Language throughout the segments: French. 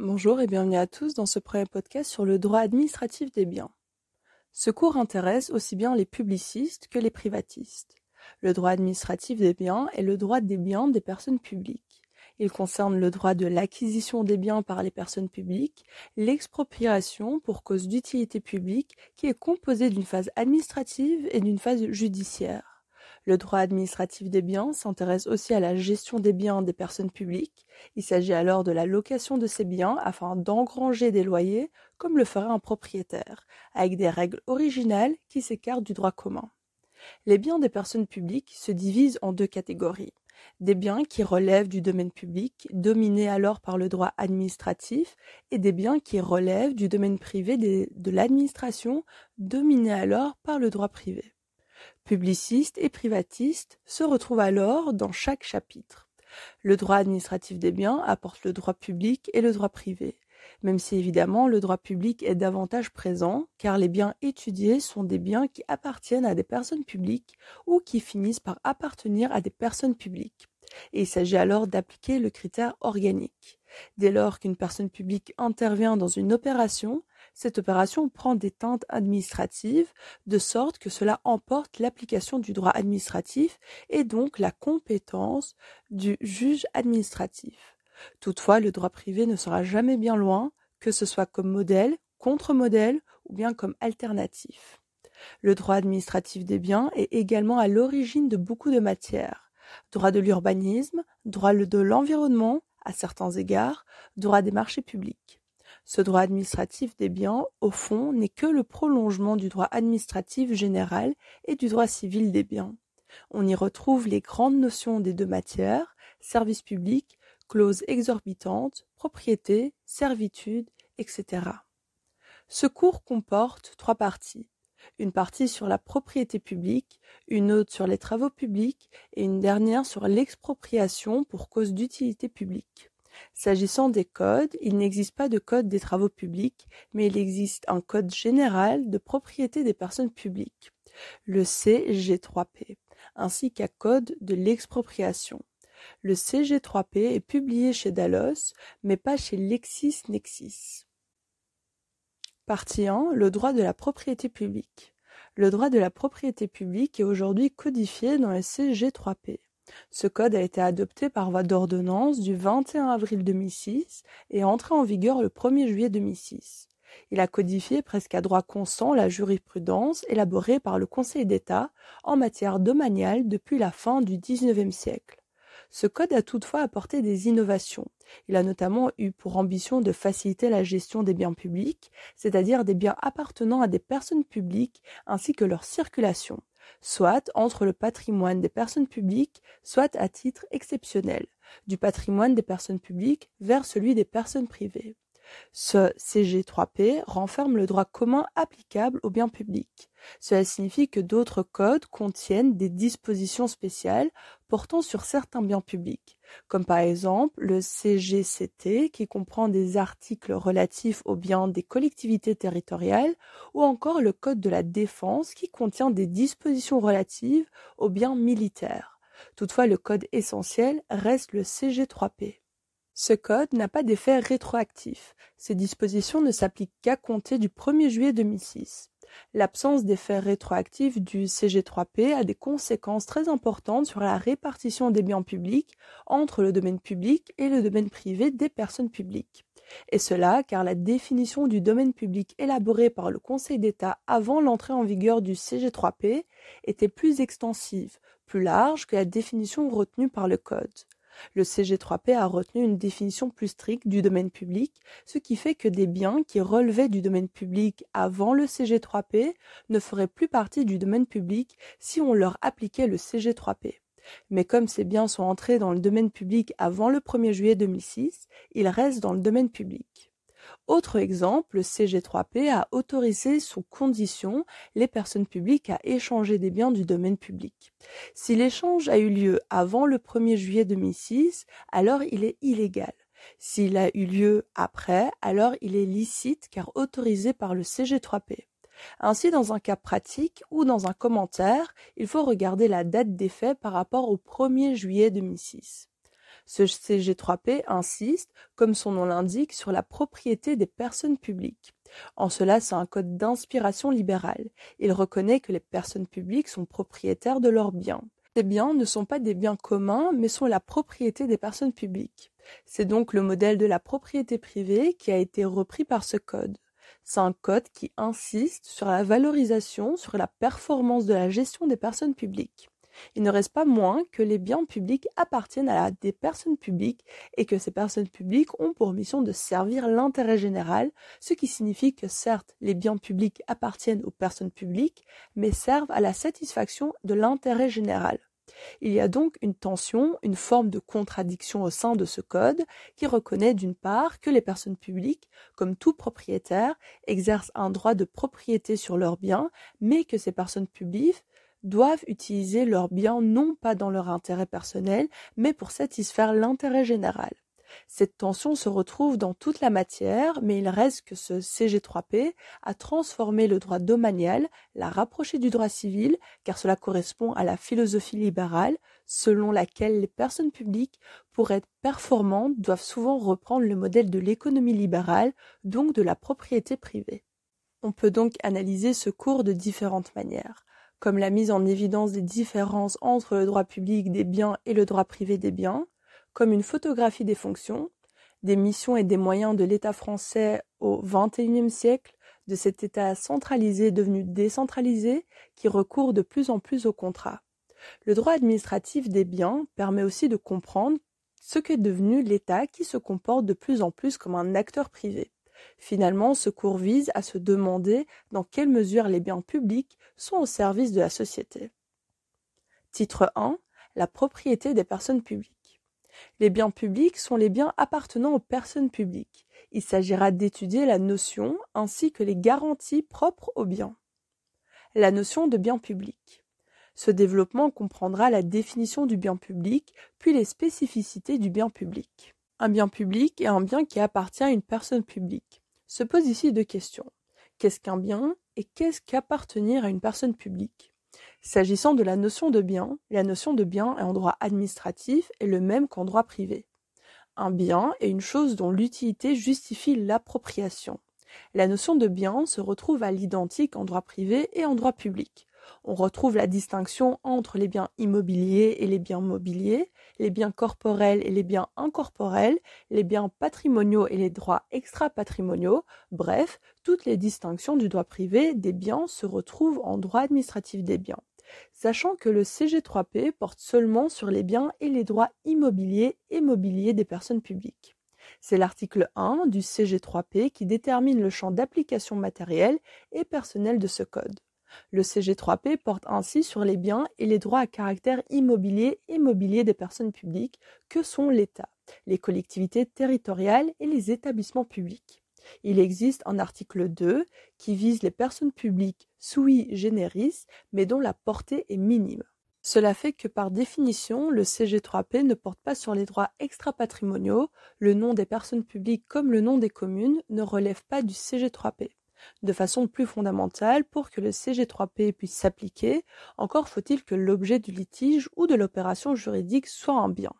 Bonjour et bienvenue à tous dans ce premier podcast sur le droit administratif des biens. Ce cours intéresse aussi bien les publicistes que les privatistes. Le droit administratif des biens est le droit des biens des personnes publiques. Il concerne le droit de l'acquisition des biens par les personnes publiques, l'expropriation pour cause d'utilité publique qui est composée d'une phase administrative et d'une phase judiciaire. Le droit administratif des biens s'intéresse aussi à la gestion des biens des personnes publiques. Il s'agit alors de la location de ces biens afin d'engranger des loyers comme le ferait un propriétaire, avec des règles originales qui s'écartent du droit commun. Les biens des personnes publiques se divisent en deux catégories. Des biens qui relèvent du domaine public, dominés alors par le droit administratif, et des biens qui relèvent du domaine privé de l'administration, dominés alors par le droit privé. Publiciste et privatiste se retrouvent alors dans chaque chapitre. Le droit administratif des biens apporte le droit public et le droit privé, même si évidemment le droit public est davantage présent, car les biens étudiés sont des biens qui appartiennent à des personnes publiques ou qui finissent par appartenir à des personnes publiques. Et il s'agit alors d'appliquer le critère organique. Dès lors qu'une personne publique intervient dans une opération, cette opération prend des teintes administratives, de sorte que cela emporte l'application du droit administratif et donc la compétence du juge administratif. Toutefois, le droit privé ne sera jamais bien loin, que ce soit comme modèle, contre-modèle ou bien comme alternatif. Le droit administratif des biens est également à l'origine de beaucoup de matières. Droit de l'urbanisme, droit de l'environnement, à certains égards, droit des marchés publics. Ce droit administratif des biens, au fond, n'est que le prolongement du droit administratif général et du droit civil des biens. On y retrouve les grandes notions des deux matières, service public, clauses exorbitantes, propriété, servitude, etc. Ce cours comporte trois parties une partie sur la propriété publique, une autre sur les travaux publics et une dernière sur l'expropriation pour cause d'utilité publique. S'agissant des codes, il n'existe pas de code des travaux publics, mais il existe un code général de propriété des personnes publiques, le CG3P, ainsi qu'un code de l'expropriation. Le CG3P est publié chez Dallos, mais pas chez LexisNexis. Partie Le droit de la propriété publique. Le droit de la propriété publique est aujourd'hui codifié dans le CG3P. Ce code a été adopté par voie d'ordonnance du 21 avril 2006 et entré en vigueur le 1er juillet 2006. Il a codifié presque à droit constant la jurisprudence élaborée par le Conseil d'État en matière domaniale depuis la fin du XIXe siècle. Ce code a toutefois apporté des innovations. Il a notamment eu pour ambition de faciliter la gestion des biens publics, c'est-à-dire des biens appartenant à des personnes publiques ainsi que leur circulation, soit entre le patrimoine des personnes publiques, soit à titre exceptionnel, du patrimoine des personnes publiques vers celui des personnes privées. Ce cg3p renferme le droit commun applicable aux biens publics. Cela signifie que d'autres codes contiennent des dispositions spéciales portant sur certains biens publics, comme par exemple le CGCT qui comprend des articles relatifs aux biens des collectivités territoriales ou encore le Code de la défense qui contient des dispositions relatives aux biens militaires. Toutefois, le code essentiel reste le CG3P. Ce code n'a pas d'effet rétroactif, ces dispositions ne s'appliquent qu'à compter du 1er juillet 2006. L'absence d'effet rétroactif du CG3P a des conséquences très importantes sur la répartition des biens publics entre le domaine public et le domaine privé des personnes publiques. Et cela car la définition du domaine public élaborée par le Conseil d'État avant l'entrée en vigueur du CG3P était plus extensive, plus large que la définition retenue par le Code. Le CG3P a retenu une définition plus stricte du domaine public, ce qui fait que des biens qui relevaient du domaine public avant le CG3P ne feraient plus partie du domaine public si on leur appliquait le CG3P. Mais comme ces biens sont entrés dans le domaine public avant le 1er juillet 2006, ils restent dans le domaine public. Autre exemple, le CG3P a autorisé sous condition les personnes publiques à échanger des biens du domaine public. Si l'échange a eu lieu avant le 1er juillet 2006, alors il est illégal. S'il a eu lieu après, alors il est licite car autorisé par le CG3P. Ainsi, dans un cas pratique ou dans un commentaire, il faut regarder la date des faits par rapport au 1er juillet 2006. Ce CG3P insiste, comme son nom l'indique, sur la propriété des personnes publiques. En cela, c'est un code d'inspiration libérale. Il reconnaît que les personnes publiques sont propriétaires de leurs biens. Ces biens ne sont pas des biens communs, mais sont la propriété des personnes publiques. C'est donc le modèle de la propriété privée qui a été repris par ce code. C'est un code qui insiste sur la valorisation, sur la performance de la gestion des personnes publiques. Il ne reste pas moins que les biens publics appartiennent à des personnes publiques et que ces personnes publiques ont pour mission de servir l'intérêt général, ce qui signifie que certes les biens publics appartiennent aux personnes publiques, mais servent à la satisfaction de l'intérêt général. Il y a donc une tension, une forme de contradiction au sein de ce code qui reconnaît d'une part que les personnes publiques, comme tout propriétaire, exercent un droit de propriété sur leurs biens, mais que ces personnes publiques doivent utiliser leurs biens non pas dans leur intérêt personnel, mais pour satisfaire l'intérêt général. Cette tension se retrouve dans toute la matière, mais il reste que ce CG3P a transformé le droit domanial, l'a rapproché du droit civil, car cela correspond à la philosophie libérale, selon laquelle les personnes publiques, pour être performantes, doivent souvent reprendre le modèle de l'économie libérale, donc de la propriété privée. On peut donc analyser ce cours de différentes manières comme la mise en évidence des différences entre le droit public des biens et le droit privé des biens, comme une photographie des fonctions, des missions et des moyens de l'État français au XXIe siècle, de cet État centralisé devenu décentralisé qui recourt de plus en plus au contrat. Le droit administratif des biens permet aussi de comprendre ce qu'est devenu l'État qui se comporte de plus en plus comme un acteur privé. Finalement, ce cours vise à se demander dans quelle mesure les biens publics sont au service de la société. Titre 1. La propriété des personnes publiques. Les biens publics sont les biens appartenant aux personnes publiques. Il s'agira d'étudier la notion ainsi que les garanties propres aux biens. La notion de bien public. Ce développement comprendra la définition du bien public, puis les spécificités du bien public un bien public est un bien qui appartient à une personne publique. Se posent ici deux questions. Qu'est-ce qu'un bien et qu'est-ce qu'appartenir à une personne publique S'agissant de la notion de bien, la notion de bien est en droit administratif est le même qu'en droit privé. Un bien est une chose dont l'utilité justifie l'appropriation. La notion de bien se retrouve à l'identique en droit privé et en droit public on retrouve la distinction entre les biens immobiliers et les biens mobiliers, les biens corporels et les biens incorporels, les biens patrimoniaux et les droits extra-patrimoniaux, bref, toutes les distinctions du droit privé des biens se retrouvent en droit administratif des biens. Sachant que le CG3P porte seulement sur les biens et les droits immobiliers et mobiliers des personnes publiques. C'est l'article 1 du CG3P qui détermine le champ d'application matériel et personnel de ce code. Le CG3P porte ainsi sur les biens et les droits à caractère immobilier et mobilier des personnes publiques que sont l'État, les collectivités territoriales et les établissements publics. Il existe un article 2 qui vise les personnes publiques sui generis, mais dont la portée est minime. Cela fait que par définition, le CG3P ne porte pas sur les droits extrapatrimoniaux, le nom des personnes publiques comme le nom des communes ne relève pas du CG3P. De façon plus fondamentale, pour que le CG3P puisse s'appliquer, encore faut-il que l'objet du litige ou de l'opération juridique soit un bien.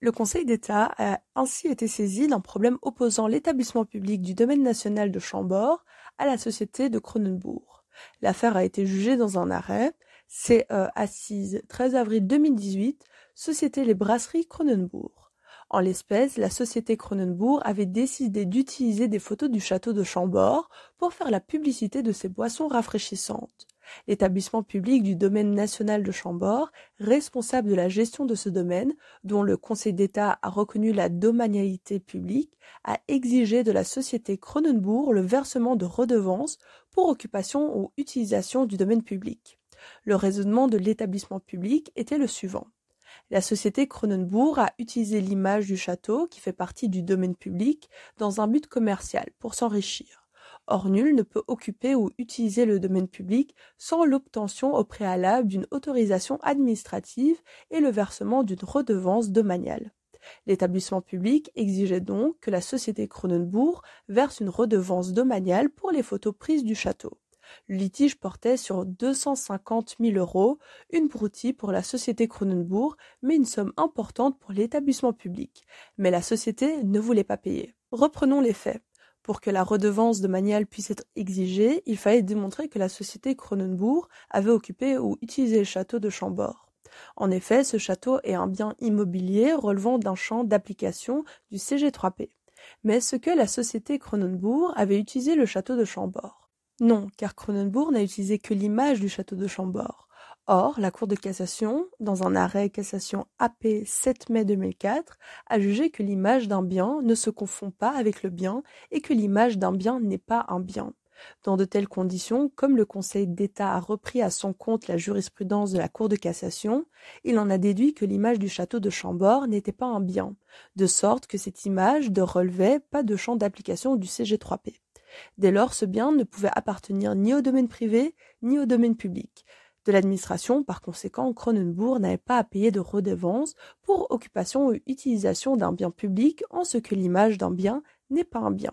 Le Conseil d'État a ainsi été saisi d'un problème opposant l'établissement public du domaine national de Chambord à la société de Cronenbourg. L'affaire a été jugée dans un arrêt CE euh, Assise 13 avril 2018, Société les Brasseries Cronenbourg. En l'espèce, la société Cronenbourg avait décidé d'utiliser des photos du château de Chambord pour faire la publicité de ses boissons rafraîchissantes. L'établissement public du domaine national de Chambord, responsable de la gestion de ce domaine, dont le Conseil d'État a reconnu la domanialité publique, a exigé de la société Cronenbourg le versement de redevances pour occupation ou utilisation du domaine public. Le raisonnement de l'établissement public était le suivant. La société Cronenbourg a utilisé l'image du château, qui fait partie du domaine public, dans un but commercial, pour s'enrichir. Or, nul ne peut occuper ou utiliser le domaine public sans l'obtention au préalable d'une autorisation administrative et le versement d'une redevance domaniale. L'établissement public exigeait donc que la société Cronenbourg verse une redevance domaniale pour les photos prises du château. Le litige portait sur 250 000 euros, une broutille pour la société Cronenbourg, mais une somme importante pour l'établissement public. Mais la société ne voulait pas payer. Reprenons les faits. Pour que la redevance de Manial puisse être exigée, il fallait démontrer que la société Cronenbourg avait occupé ou utilisé le château de Chambord. En effet, ce château est un bien immobilier relevant d'un champ d'application du CG3P. Mais ce que la société Cronenbourg avait utilisé le château de Chambord non, car Cronenbourg n'a utilisé que l'image du château de Chambord. Or, la Cour de cassation, dans un arrêt cassation AP 7 mai 2004, a jugé que l'image d'un bien ne se confond pas avec le bien et que l'image d'un bien n'est pas un bien. Dans de telles conditions, comme le Conseil d'État a repris à son compte la jurisprudence de la Cour de cassation, il en a déduit que l'image du château de Chambord n'était pas un bien, de sorte que cette image ne relevait pas de champ d'application du CG3P. Dès lors, ce bien ne pouvait appartenir ni au domaine privé, ni au domaine public. De l'administration, par conséquent, Cronenbourg n'avait pas à payer de redevances pour occupation ou utilisation d'un bien public en ce que l'image d'un bien n'est pas un bien.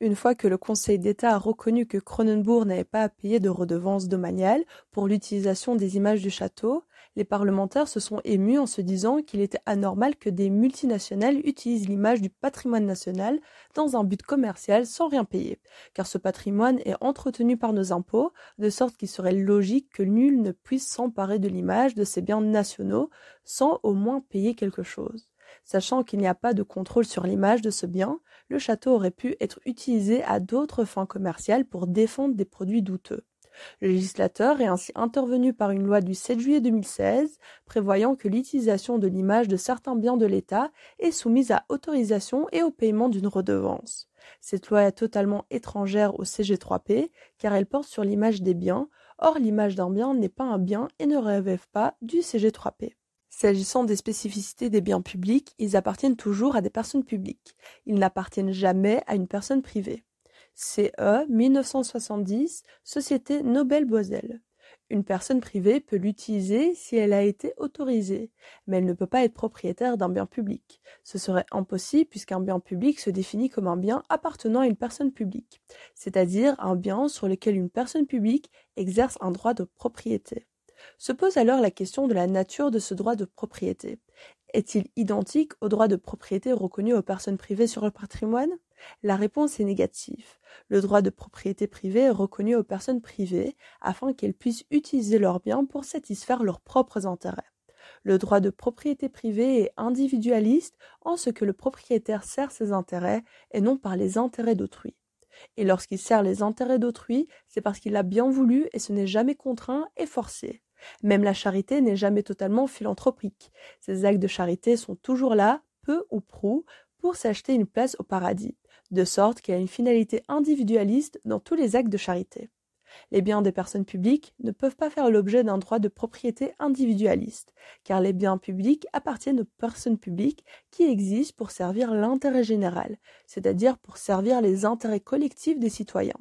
Une fois que le Conseil d'État a reconnu que Cronenbourg n'avait pas à payer de redevances domaniales pour l'utilisation des images du château, les parlementaires se sont émus en se disant qu'il était anormal que des multinationales utilisent l'image du patrimoine national dans un but commercial sans rien payer, car ce patrimoine est entretenu par nos impôts, de sorte qu'il serait logique que nul ne puisse s'emparer de l'image de ces biens nationaux sans au moins payer quelque chose. Sachant qu'il n'y a pas de contrôle sur l'image de ce bien, le château aurait pu être utilisé à d'autres fins commerciales pour défendre des produits douteux. Le législateur est ainsi intervenu par une loi du 7 juillet 2016 prévoyant que l'utilisation de l'image de certains biens de l'État est soumise à autorisation et au paiement d'une redevance. Cette loi est totalement étrangère au CG3P car elle porte sur l'image des biens, or l'image d'un bien n'est pas un bien et ne relève pas du CG3P. S'agissant des spécificités des biens publics, ils appartiennent toujours à des personnes publiques. Ils n'appartiennent jamais à une personne privée. E, CE 1970, Société nobel Boiselle. Une personne privée peut l'utiliser si elle a été autorisée, mais elle ne peut pas être propriétaire d'un bien public. Ce serait impossible puisqu'un bien public se définit comme un bien appartenant à une personne publique, c'est-à-dire un bien sur lequel une personne publique exerce un droit de propriété. Se pose alors la question de la nature de ce droit de propriété. Est-il identique au droit de propriété reconnu aux personnes privées sur leur patrimoine La réponse est négative. Le droit de propriété privée est reconnu aux personnes privées afin qu'elles puissent utiliser leurs biens pour satisfaire leurs propres intérêts. Le droit de propriété privée est individualiste en ce que le propriétaire sert ses intérêts et non par les intérêts d'autrui. Et lorsqu'il sert les intérêts d'autrui, c'est parce qu'il l'a bien voulu et ce n'est jamais contraint et forcé. Même la charité n'est jamais totalement philanthropique. Ces actes de charité sont toujours là, peu ou prou, pour s'acheter une place au paradis, de sorte qu'il y a une finalité individualiste dans tous les actes de charité. Les biens des personnes publiques ne peuvent pas faire l'objet d'un droit de propriété individualiste, car les biens publics appartiennent aux personnes publiques qui existent pour servir l'intérêt général, c'est-à-dire pour servir les intérêts collectifs des citoyens.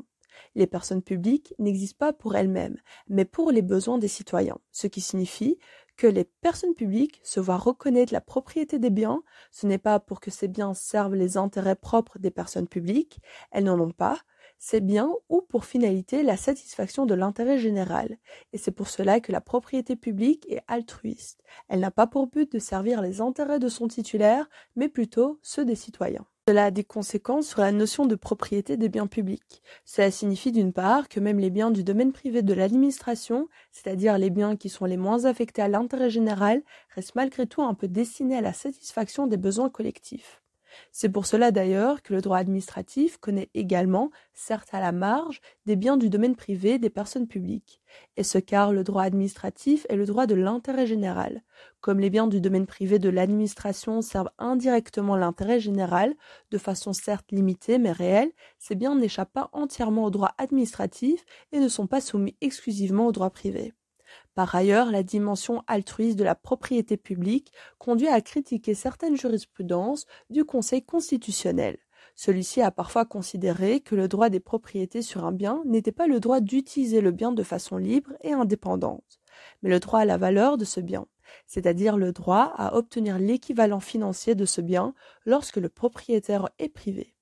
Les personnes publiques n'existent pas pour elles-mêmes, mais pour les besoins des citoyens, ce qui signifie que les personnes publiques se voient reconnaître la propriété des biens, ce n'est pas pour que ces biens servent les intérêts propres des personnes publiques, elles n'en ont pas, ces biens ou pour finalité la satisfaction de l'intérêt général, et c'est pour cela que la propriété publique est altruiste. Elle n'a pas pour but de servir les intérêts de son titulaire, mais plutôt ceux des citoyens. Cela a des conséquences sur la notion de propriété des biens publics. Cela signifie d'une part que même les biens du domaine privé de l'administration, c'est-à-dire les biens qui sont les moins affectés à l'intérêt général, restent malgré tout un peu destinés à la satisfaction des besoins collectifs. C'est pour cela d'ailleurs que le droit administratif connaît également, certes à la marge, des biens du domaine privé des personnes publiques, et ce car le droit administratif est le droit de l'intérêt général. Comme les biens du domaine privé de l'administration servent indirectement l'intérêt général, de façon certes limitée mais réelle, ces biens n'échappent pas entièrement au droit administratif et ne sont pas soumis exclusivement au droit privé. Par ailleurs, la dimension altruiste de la propriété publique conduit à critiquer certaines jurisprudences du Conseil constitutionnel. Celui-ci a parfois considéré que le droit des propriétés sur un bien n'était pas le droit d'utiliser le bien de façon libre et indépendante, mais le droit à la valeur de ce bien, c'est-à-dire le droit à obtenir l'équivalent financier de ce bien lorsque le propriétaire est privé.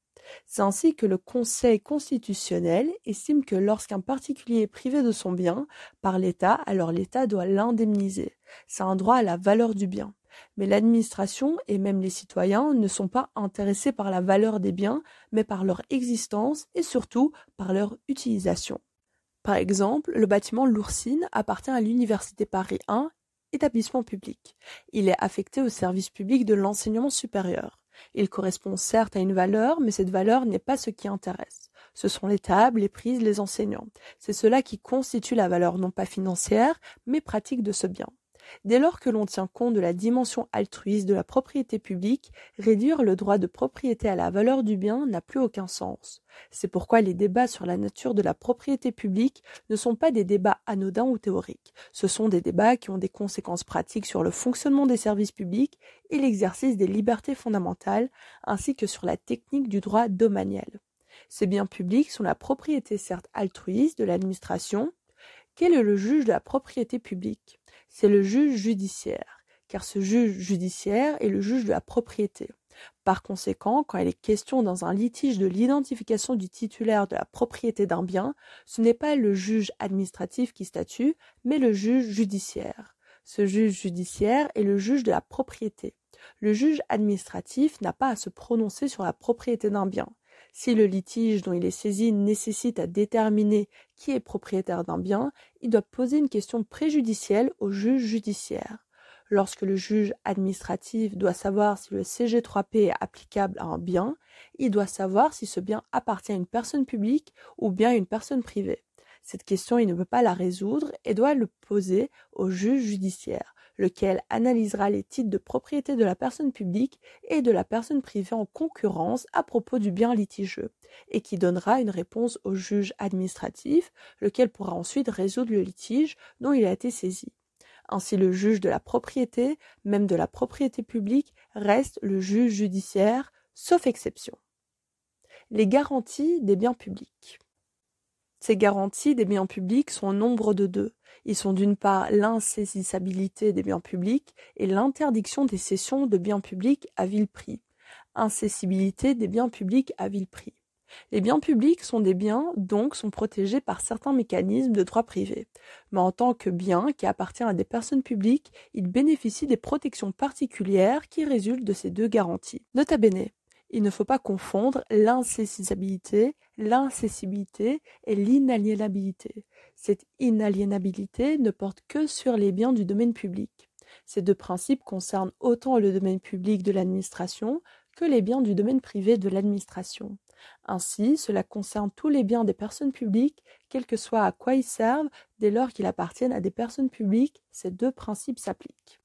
C'est ainsi que le Conseil constitutionnel estime que lorsqu'un particulier est privé de son bien par l'État, alors l'État doit l'indemniser. C'est un droit à la valeur du bien. Mais l'administration et même les citoyens ne sont pas intéressés par la valeur des biens, mais par leur existence et surtout par leur utilisation. Par exemple, le bâtiment Lourcine appartient à l'Université Paris 1, établissement public. Il est affecté au service public de l'enseignement supérieur. Il correspond certes à une valeur, mais cette valeur n'est pas ce qui intéresse. Ce sont les tables, les prises, les enseignants. C'est cela qui constitue la valeur non pas financière, mais pratique de ce bien. Dès lors que l'on tient compte de la dimension altruiste de la propriété publique, réduire le droit de propriété à la valeur du bien n'a plus aucun sens. C'est pourquoi les débats sur la nature de la propriété publique ne sont pas des débats anodins ou théoriques. Ce sont des débats qui ont des conséquences pratiques sur le fonctionnement des services publics et l'exercice des libertés fondamentales, ainsi que sur la technique du droit domanial. Ces biens publics sont la propriété certes altruiste de l'administration. Quel est le juge de la propriété publique c'est le juge judiciaire, car ce juge judiciaire est le juge de la propriété. Par conséquent, quand il est question dans un litige de l'identification du titulaire de la propriété d'un bien, ce n'est pas le juge administratif qui statue, mais le juge judiciaire. Ce juge judiciaire est le juge de la propriété. Le juge administratif n'a pas à se prononcer sur la propriété d'un bien. Si le litige dont il est saisi nécessite à déterminer qui est propriétaire d'un bien, il doit poser une question préjudicielle au juge judiciaire. Lorsque le juge administratif doit savoir si le CG3P est applicable à un bien, il doit savoir si ce bien appartient à une personne publique ou bien à une personne privée. Cette question, il ne peut pas la résoudre et doit le poser au juge judiciaire lequel analysera les titres de propriété de la personne publique et de la personne privée en concurrence à propos du bien litigeux, et qui donnera une réponse au juge administratif, lequel pourra ensuite résoudre le litige dont il a été saisi. Ainsi, le juge de la propriété, même de la propriété publique, reste le juge judiciaire, sauf exception. Les garanties des biens publics. Ces garanties des biens publics sont au nombre de deux. Ils sont d'une part l'insaisissabilité des biens publics et l'interdiction des cessions de biens publics à vil prix. Incessibilité des biens publics à vil prix. Les biens publics sont des biens, donc sont protégés par certains mécanismes de droit privé. Mais en tant que bien qui appartient à des personnes publiques, ils bénéficient des protections particulières qui résultent de ces deux garanties. Nota bene, il ne faut pas confondre l'insaisissabilité, l'incessibilité et l'inaliénabilité. Cette inaliénabilité ne porte que sur les biens du domaine public. Ces deux principes concernent autant le domaine public de l'administration que les biens du domaine privé de l'administration. Ainsi, cela concerne tous les biens des personnes publiques, quel que soit à quoi ils servent, dès lors qu'ils appartiennent à des personnes publiques, ces deux principes s'appliquent.